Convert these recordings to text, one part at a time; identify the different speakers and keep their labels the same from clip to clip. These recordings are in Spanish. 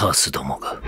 Speaker 1: カースどもが。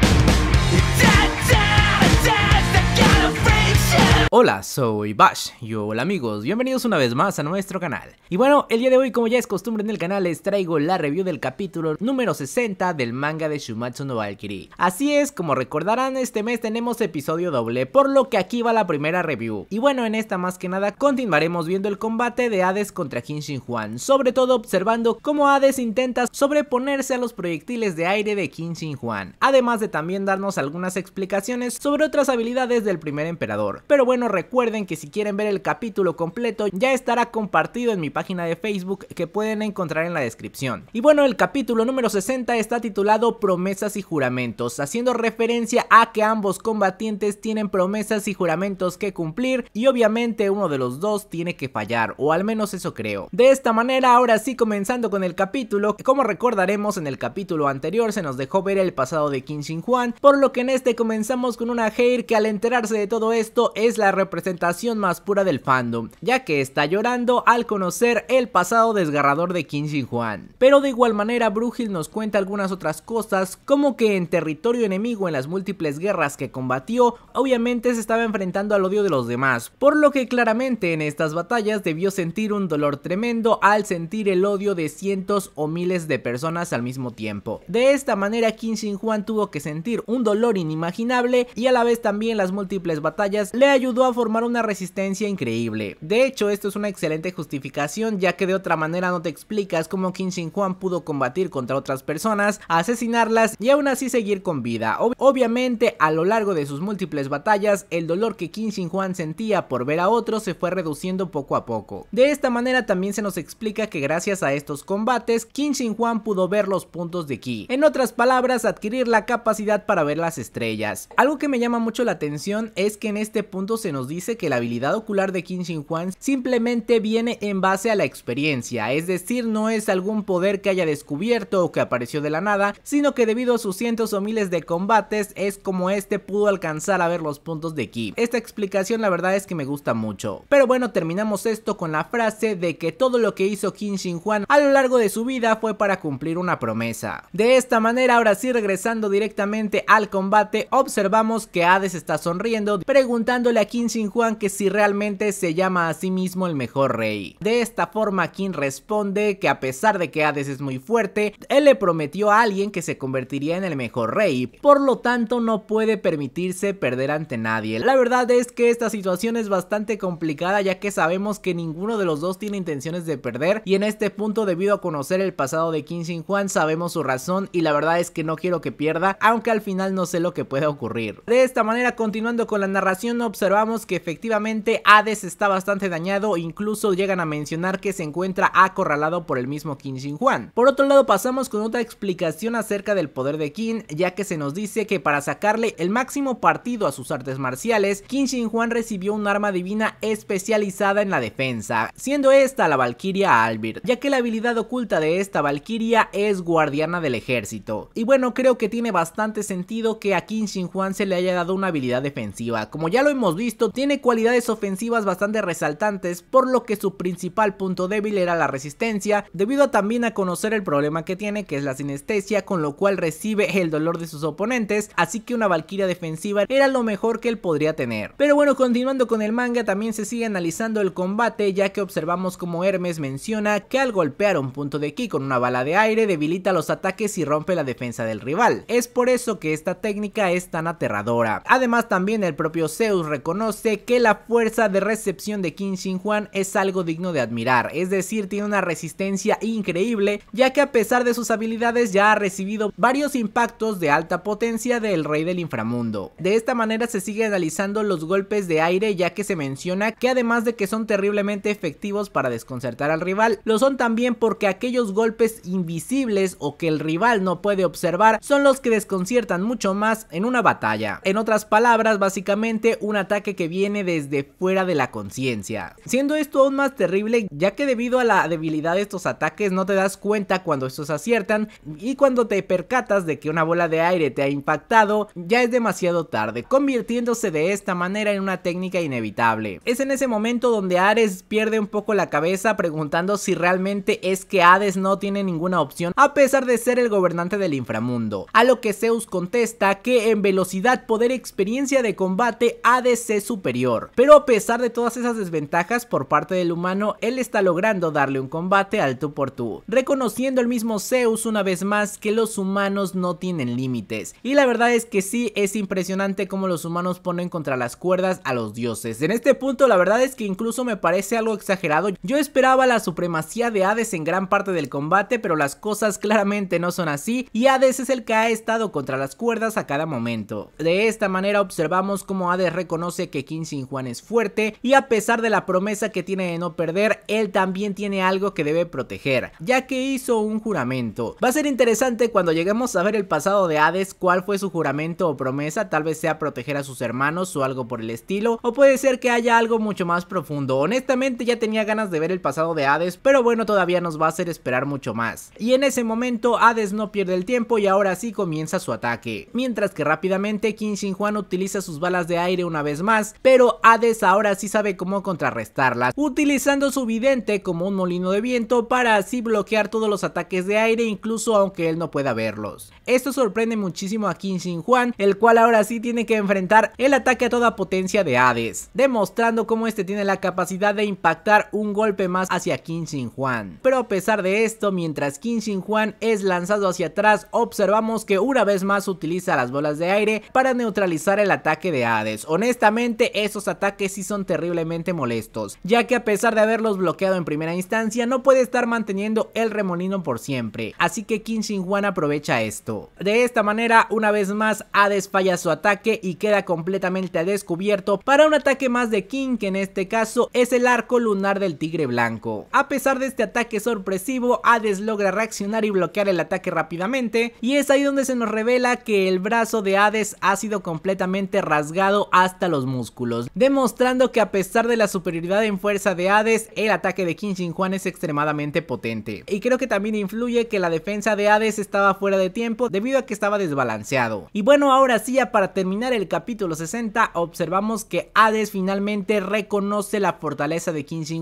Speaker 1: Hola, soy Bash y hola amigos, bienvenidos una vez más a nuestro canal. Y bueno, el día de hoy como ya es costumbre en el canal les traigo la review del capítulo número 60 del manga de Shumatsu no Valkyrie. Así es, como recordarán este mes tenemos episodio doble, por lo que aquí va la primera review. Y bueno, en esta más que nada continuaremos viendo el combate de Hades contra Kinshin Juan, sobre todo observando cómo Hades intenta sobreponerse a los proyectiles de aire de Kinshin Juan, además de también darnos algunas explicaciones sobre otras habilidades del primer emperador. Pero bueno, recuerden que si quieren ver el capítulo completo ya estará compartido en mi página de Facebook que pueden encontrar en la descripción. Y bueno el capítulo número 60 está titulado Promesas y Juramentos, haciendo referencia a que ambos combatientes tienen promesas y juramentos que cumplir y obviamente uno de los dos tiene que fallar, o al menos eso creo. De esta manera ahora sí comenzando con el capítulo, como recordaremos en el capítulo anterior se nos dejó ver el pasado de Kim Shin Juan, por lo que en este comenzamos con una Heir que al enterarse de todo esto es la representación más pura del fandom, ya que está llorando al conocer el pasado desgarrador de Kim Jin Juan. Pero de igual manera, Brugil nos cuenta algunas otras cosas, como que en territorio enemigo en las múltiples guerras que combatió, obviamente se estaba enfrentando al odio de los demás, por lo que claramente en estas batallas debió sentir un dolor tremendo al sentir el odio de cientos o miles de personas al mismo tiempo. De esta manera, Kim Jin Juan tuvo que sentir un dolor inimaginable y a la vez también las múltiples batallas le ayudaron a formar una resistencia increíble. De hecho, esto es una excelente justificación ya que de otra manera no te explicas cómo Qin Shi Juan pudo combatir contra otras personas, asesinarlas y aún así seguir con vida. obviamente, a lo largo de sus múltiples batallas, el dolor que Qin Shi Juan sentía por ver a otros se fue reduciendo poco a poco. De esta manera también se nos explica que gracias a estos combates, Qin Shi Juan pudo ver los puntos de Ki. En otras palabras, adquirir la capacidad para ver las estrellas. Algo que me llama mucho la atención es que en este punto se nos dice que la habilidad ocular de Qin Shin simplemente viene en base a la experiencia, es decir, no es algún poder que haya descubierto o que apareció de la nada, sino que debido a sus cientos o miles de combates es como este pudo alcanzar a ver los puntos de Qi, Esta explicación la verdad es que me gusta mucho. Pero bueno, terminamos esto con la frase de que todo lo que hizo Qin Shin a lo largo de su vida fue para cumplir una promesa. De esta manera, ahora sí regresando directamente al combate, observamos que Hades está sonriendo, preguntándole a Qin Sin Juan que si realmente se llama a sí mismo el mejor rey. De esta forma Qin responde que a pesar de que Hades es muy fuerte, él le prometió a alguien que se convertiría en el mejor rey, por lo tanto no puede permitirse perder ante nadie. La verdad es que esta situación es bastante complicada ya que sabemos que ninguno de los dos tiene intenciones de perder y en este punto debido a conocer el pasado de Qin Sin Juan sabemos su razón y la verdad es que no quiero que pierda, aunque al final no sé lo que pueda ocurrir. De esta manera continuando con la narración observamos que efectivamente Hades está bastante dañado, incluso llegan a mencionar que se encuentra acorralado por el mismo King Shi Juan. Por otro lado pasamos con otra explicación acerca del poder de King, ya que se nos dice que para sacarle el máximo partido a sus artes marciales, King Shi Juan recibió un arma divina especializada en la defensa, siendo esta la Valkyria albert ya que la habilidad oculta de esta Valkyria es guardiana del ejército. Y bueno, creo que tiene bastante sentido que a Qin Shi Juan se le haya dado una habilidad defensiva, como ya lo hemos visto tiene cualidades ofensivas bastante resaltantes, por lo que su principal punto débil era la resistencia, debido también a conocer el problema que tiene, que es la sinestesia, con lo cual recibe el dolor de sus oponentes, así que una valquiria defensiva era lo mejor que él podría tener. Pero bueno, continuando con el manga, también se sigue analizando el combate, ya que observamos como Hermes menciona que al golpear un punto de ki con una bala de aire, debilita los ataques y rompe la defensa del rival. Es por eso que esta técnica es tan aterradora. Además, también el propio Zeus reconoce sé que la fuerza de recepción de Kim Sin es algo digno de admirar, es decir, tiene una resistencia increíble, ya que a pesar de sus habilidades ya ha recibido varios impactos de alta potencia del rey del inframundo. De esta manera se sigue analizando los golpes de aire ya que se menciona que además de que son terriblemente efectivos para desconcertar al rival, lo son también porque aquellos golpes invisibles o que el rival no puede observar son los que desconciertan mucho más en una batalla. En otras palabras, básicamente un ataque que viene desde fuera de la conciencia. Siendo esto aún más terrible ya que debido a la debilidad de estos ataques no te das cuenta cuando estos aciertan y cuando te percatas de que una bola de aire te ha impactado ya es demasiado tarde, convirtiéndose de esta manera en una técnica inevitable. Es en ese momento donde Ares pierde un poco la cabeza preguntando si realmente es que Hades no tiene ninguna opción a pesar de ser el gobernante del inframundo, a lo que Zeus contesta que en velocidad, poder, experiencia de combate Hades es superior, pero a pesar de todas esas desventajas por parte del humano, él está logrando darle un combate al tú por tú, reconociendo el mismo Zeus una vez más que los humanos no tienen límites, y la verdad es que sí es impresionante cómo los humanos ponen contra las cuerdas a los dioses, en este punto la verdad es que incluso me parece algo exagerado, yo esperaba la supremacía de Hades en gran parte del combate, pero las cosas claramente no son así, y Hades es el que ha estado contra las cuerdas a cada momento, de esta manera observamos como Hades reconoce que King Sin Juan es fuerte y a pesar de la promesa que tiene de no perder, él también tiene algo que debe proteger, ya que hizo un juramento. Va a ser interesante cuando lleguemos a ver el pasado de Hades cuál fue su juramento o promesa, tal vez sea proteger a sus hermanos o algo por el estilo, o puede ser que haya algo mucho más profundo. Honestamente ya tenía ganas de ver el pasado de Hades, pero bueno, todavía nos va a hacer esperar mucho más. Y en ese momento Hades no pierde el tiempo y ahora sí comienza su ataque. Mientras que rápidamente King Sin Juan utiliza sus balas de aire una vez más pero Hades ahora sí sabe cómo contrarrestarlas, utilizando su vidente como un molino de viento para así bloquear todos los ataques de aire, incluso aunque él no pueda verlos. Esto sorprende muchísimo a Qin Shin Juan, el cual ahora sí tiene que enfrentar el ataque a toda potencia de Hades, demostrando cómo este tiene la capacidad de impactar un golpe más hacia Qin Shin Juan. Pero a pesar de esto, mientras Qin Juan es lanzado hacia atrás, observamos que una vez más utiliza las bolas de aire para neutralizar el ataque de Hades. Honestamente, esos ataques sí son terriblemente molestos, ya que a pesar de haberlos bloqueado en primera instancia, no puede estar manteniendo el remolino por siempre, así que King Shi aprovecha esto. De esta manera, una vez más, Hades falla su ataque y queda completamente descubierto para un ataque más de King, que en este caso es el arco lunar del tigre blanco. A pesar de este ataque sorpresivo, Hades logra reaccionar y bloquear el ataque rápidamente, y es ahí donde se nos revela que el brazo de Hades ha sido completamente rasgado hasta los músculos, demostrando que a pesar de la superioridad en fuerza de Hades, el ataque de Qin Shi es extremadamente potente. Y creo que también influye que la defensa de Hades estaba fuera de tiempo debido a que estaba desbalanceado. Y bueno, ahora sí, ya para terminar el capítulo 60, observamos que Hades finalmente reconoce la fortaleza de Qin Shi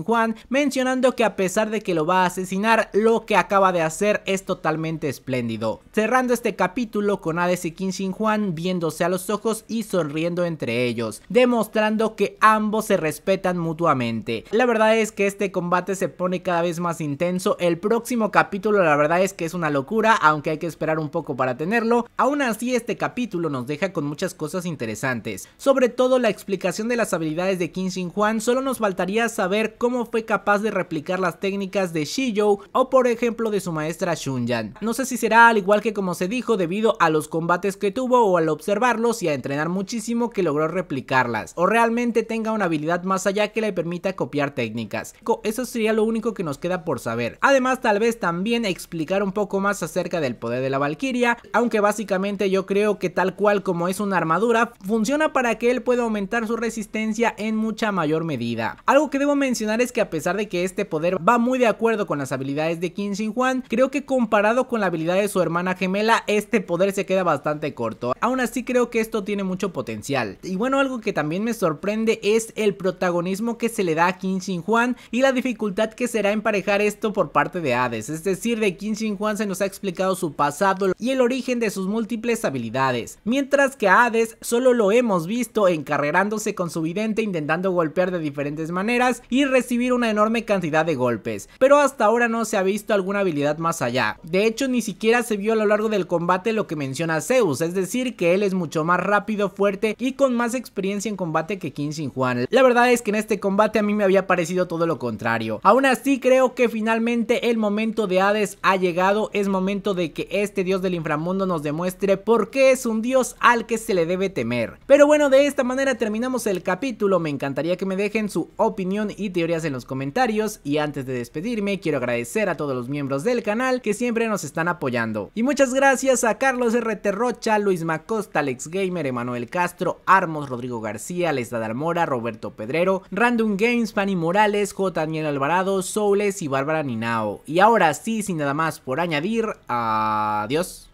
Speaker 1: mencionando que a pesar de que lo va a asesinar, lo que acaba de hacer es totalmente espléndido. Cerrando este capítulo con Hades y Qin Shi viéndose a los ojos y sonriendo entre ellos demostrando que ambos se respetan mutuamente. La verdad es que este combate se pone cada vez más intenso, el próximo capítulo la verdad es que es una locura, aunque hay que esperar un poco para tenerlo, aún así este capítulo nos deja con muchas cosas interesantes, sobre todo la explicación de las habilidades de Kim Shin Juan, solo nos faltaría saber cómo fue capaz de replicar las técnicas de Shizhou... o por ejemplo de su maestra Shunyan. No sé si será al igual que como se dijo debido a los combates que tuvo o al observarlos y a entrenar muchísimo que logró replicarlo o realmente tenga una habilidad más allá que le permita copiar técnicas. Eso sería lo único que nos queda por saber. Además tal vez también explicar un poco más acerca del poder de la Valkyria, aunque básicamente yo creo que tal cual como es una armadura, funciona para que él pueda aumentar su resistencia en mucha mayor medida. Algo que debo mencionar es que a pesar de que este poder va muy de acuerdo con las habilidades de Qin Juan, creo que comparado con la habilidad de su hermana gemela, este poder se queda bastante corto. Aún así creo que esto tiene mucho potencial. Y bueno, algo que también también me sorprende es el protagonismo que se le da a Kim Shin Juan y la dificultad que será emparejar esto por parte de Hades, es decir, de Kim Shin Juan se nos ha explicado su pasado y el origen de sus múltiples habilidades, mientras que a Hades solo lo hemos visto encarrerándose con su vidente intentando golpear de diferentes maneras y recibir una enorme cantidad de golpes, pero hasta ahora no se ha visto alguna habilidad más allá, de hecho ni siquiera se vio a lo largo del combate lo que menciona Zeus, es decir que él es mucho más rápido, fuerte y con más experiencia combate que king Sin Juan. La verdad es que en este combate a mí me había parecido todo lo contrario. Aún así creo que finalmente el momento de Hades ha llegado, es momento de que este dios del inframundo nos demuestre por qué es un dios al que se le debe temer. Pero bueno, de esta manera terminamos el capítulo, me encantaría que me dejen su opinión y teorías en los comentarios y antes de despedirme quiero agradecer a todos los miembros del canal que siempre nos están apoyando. Y muchas gracias a Carlos R. Terrocha, Luis Macosta, Alex Gamer, Emanuel Castro, Armos, Rodrigo García, García, Lesdadar Roberto Pedrero, Random Games, Fanny Morales, J. Daniel Alvarado, Soules y Bárbara Ninao. Y ahora sí, sin nada más por añadir, adiós.